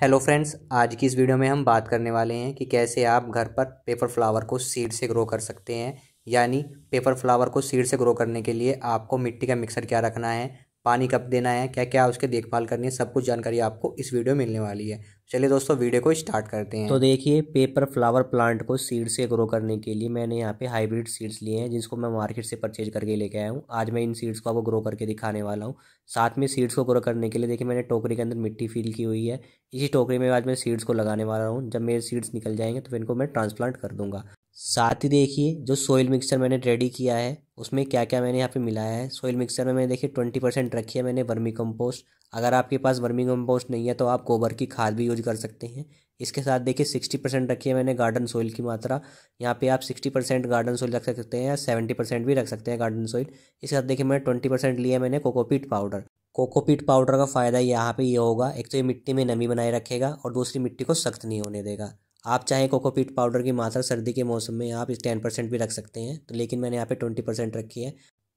hello friends आज की इस वीडियो में हम बात करने वाले हैं कि कैसे आप घर पर पेपर फ्लावर को सीड से ग्रो कर सकते हैं यानी पेपर फ्लावर को सीड से ग्रो करने के लिए आपको मिट्टी का मिक्सर क्या रखना है पानी कब देना है क्या क्या उसके देखभाल करनी है सब कुछ जानकारी आपको इस वीडियो में मिलने वाली है चलिए दोस्तों वीडियो को स्टार्ट करते हैं तो देखिए पेपर फ्लावर प्लांट को सीड से ग्रो करने के लिए मैंने यहाँ पे हाइब्रिड सीड्स लिए हैं जिसको मैं मार्केट से परचेज करके लेके आया हूँ आज मैं इन सीड्स को आपको ग्रो करके दिखाने वाला हूँ साथ में सीड्स को ग्रो करने के लिए देखिए मैंने टोकरी के अंदर मिट्टी फील की हुई है इसी टोकरी में आज मैं सीड्स को लगाने वाला हूँ जब मेरे सीड्स निकल जाएंगे तो फिर इनको मैं ट्रांसप्लांट कर दूंगा साथ ही देखिए जो सोइल मिक्सचर मैंने रेडी किया है उसमें क्या क्या मैंने यहाँ पे मिलाया है सोइल मिक्सचर में मैंने देखिए ट्वेंटी परसेंट रखी है मैंने वर्मी कंपोस्ट अगर आपके पास वर्मी कंपोस्ट नहीं है तो आप गोबर की खाद भी यूज कर सकते हैं इसके साथ देखिए सिक्सटी परसेंट रखी है मैंने गार्डन सोइल की मात्रा यहाँ पे आप सिक्सटी परसेंट गार्डन सोइल रख सकते हैं या सेवेंटी परसेंट भी रख सकते हैं गार्डन सोइल इसके साथ देखिए मैंने ट्वेंटी परसेंट लिया मैंने कोकोपीट पाउडर कोकोपीट पाउडर का फ़ायदा यहाँ पे ये यह होगा एक तो ये मिट्टी में नमी बनाए रखेगा और दूसरी मिट्टी को सख्त नहीं होने देगा आप चाहें कोकोपीट पाउडर की मात्रा सर्दी के मौसम में आप इस टेन परसेंट भी रख सकते हैं तो लेकिन मैंने यहाँ पे ट्वेंटी परसेंट रखी है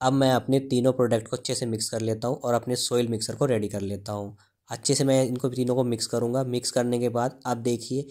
अब मैं अपने तीनों प्रोडक्ट को अच्छे से मिक्स कर लेता हूँ और अपने सोयल मिक्सर को रेडी कर लेता हूँ अच्छे से मैं इनको तीनों को मिक्स करूँगा मिक्स करने के बाद आप देखिए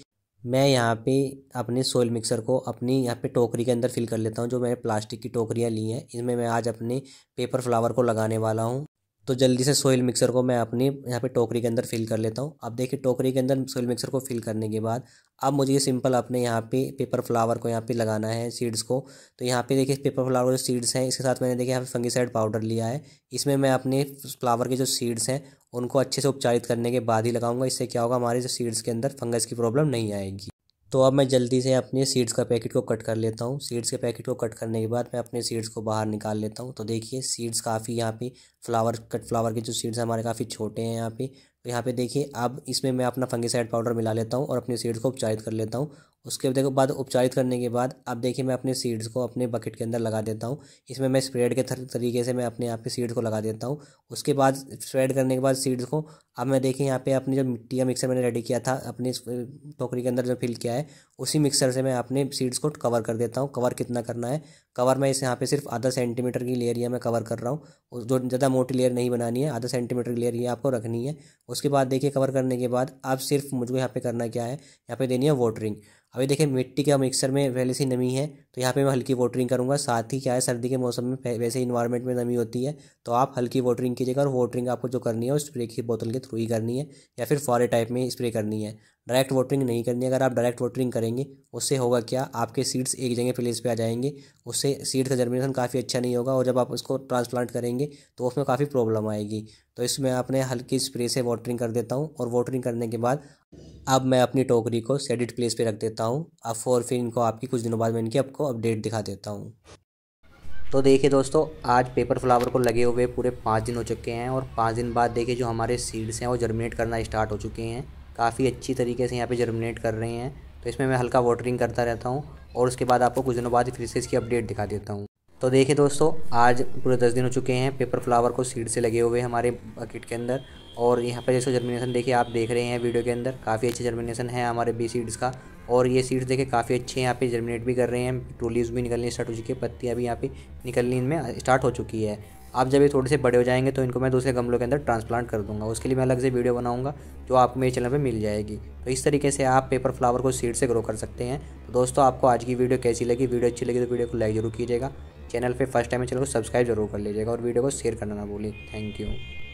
मैं यहाँ पे अपने सोयल मिक्सर को अपनी यहाँ पे टोकरी के अंदर फिल कर लेता हूँ जो मैंने प्लास्टिक की टोकरियाँ ली हैं इसमें मैं आज अपने पेपर फ्लावर को लगाने वाला हूँ तो जल्दी से सोइल मिक्सर को मैं अपनी यहाँ पे टोकरी के अंदर फिल कर लेता हूँ अब देखिए टोकरी के अंदर सोइल मिक्सर को फिल करने के बाद अब मुझे ये सिंपल अपने यहाँ पे पेपर फ्लावर को यहाँ पे लगाना है सीड्स को तो यहाँ पे देखिए पेपर फ्लावर जो सीड्स हैं इसके साथ मैंने देखिए यहाँ पे फंगीसाइड पाउडर लिया है इसमें मैं अपने फ्लावर के जो सीड्स हैं उनको अच्छे से उपचारित करने के बाद ही लगाऊंगा इससे क्या होगा हमारे जो सीड्स के अंदर फंगस की प्रॉब्लम नहीं आएगी तो अब मैं जल्दी से अपने सीड्स का पैकेट को कट कर लेता हूँ सीड्स के पैकेट को कट करने के बाद मैं अपने सीड्स को बाहर निकाल लेता हूँ तो देखिए सीड्स काफ़ी यहाँ पे फ्लावर कट फ्लावर के जो सीड्स हमारे काफ़ी छोटे हैं यहाँ पे तो यहाँ पे देखिए अब इसमें मैं अपना फंगिसाइड पाउडर मिला लेता हूँ और अपने सीड्स को उपचारित कर लेता हूँ उसके देखो बाद उपचारित करने के बाद अब देखिए मैं अपने सीड्स को अपने बकेट के अंदर लगा देता हूँ इसमें मैं स्प्रेड के तरीके से मैं अपने यहाँ पे सीड्स को लगा देता हूँ उसके बाद स्प्रेड करने के बाद सीड्स को अब मैं देखिए यहाँ पे अपनी जो मिट्टी का मिक्सर मैंने रेडी किया था अपनी टोकरी के अंदर जो फिल किया है उसी मिक्सर से मैं अपने सीड्स को कवर कर देता हूँ कवर कितना करना है कवर मैं इस यहाँ पे सिर्फ आधा सेंटीमीटर की लेयर या मैं कवर कर रहा हूँ जो ज़्यादा मोटी लेयर नहीं बनानी है आधा सेंटीमीटर की लेयर ये आपको रखनी है उसके बाद देखिए कवर करने के बाद अब सिर्फ मुझको यहाँ पे करना क्या है यहाँ पे देनी है वाटरिंग अभी देखिए मिट्टी के मिक्सर में पहले से नमी है तो यहाँ पे मैं हल्की वोटरिंग करूँगा साथ ही क्या है सर्दी के मौसम में वैसे इन्वायरमेंट में नमी होती है तो आप हल्की वोटरिंग कीजिएगा और वोटरिंग आपको जो करनी है वो स्प्रे की बोतल के थ्रू ही करनी है या फिर फॉरे टाइप में स्प्रे करनी है डायरेक्ट वोटरिंग नहीं करनी अगर आप डायरेक्ट वोटरिंग करेंगे उससे होगा क्या आपके सीड्स एक जगह प्लेस पे आ जाएंगे उससे सीड्स का जर्मिनेशन काफ़ी अच्छा नहीं होगा और जब आप उसको ट्रांसप्लांट करेंगे तो उसमें काफ़ी प्रॉब्लम आएगी तो इसमें अपने हल्की स्प्रे से वोटरिंग कर देता हूँ और वोटरिंग करने के बाद अब मैं अपनी टोकरी को सेडिड प्लेस पर रख देता हूँ अब और फिर इनको आपकी कुछ दिनों बाद मैं इनकी आपको अपडेट दिखा देता हूँ तो देखिए दोस्तों आज पेपर फ्लावर को लगे हुए पूरे पाँच दिन हो चुके हैं और पाँच दिन बाद देखिए जो हमारे सीड्स हैं वो जर्मिनेट करना स्टार्ट हो चुके हैं काफ़ी अच्छी तरीके से यहाँ पे जर्मिनेट कर रहे हैं तो इसमें मैं हल्का वाटरिंग करता रहता हूँ और उसके बाद आपको कुछ दिनों बाद फिर से इसकी अपडेट दिखा देता हूँ तो देखिए दोस्तों आज पूरे दस दिन हो चुके हैं पेपर फ्लावर को सीड से लगे हुए हमारे बकेट के अंदर और यहाँ पर जैसे जर्मिनेशन देखिए आप देख रहे हैं वीडियो के अंदर काफ़ी अच्छे जर्मिनेशन है हमारे बी सीड्स का और ये सीड्स देखिए काफ़ी अच्छे यहाँ पे जर्मिनेट भी कर रहे हैं टोलीज भी निकलनी स्टार्ट हो चुकी है पत्तियाँ भी यहाँ पे निकलनी इनमें स्टार्ट हो चुकी है आप जब ये थोड़े से बड़े हो जाएंगे तो इनको मैं दूसरे गमलों के अंदर ट्रांसप्लांट कर दूंगा उसके लिए मैं अलग से वीडियो बनाऊंगा जो आपको मेरे चैनल पर मिल जाएगी तो इस तरीके से आप पेपर फ्लावर को सीड से ग्रो कर सकते हैं तो दोस्तों आपको आज की वीडियो कैसी लगी वीडियो अच्छी लगी तो वीडियो को लाइक जरूर कीजिएगा चैनल पर फर्स्ट टाइम चैनल को सब्सक्राइब जरूर कर लीजिएगा और वीडियो को शेयर करना ना भूलिए थैंक यू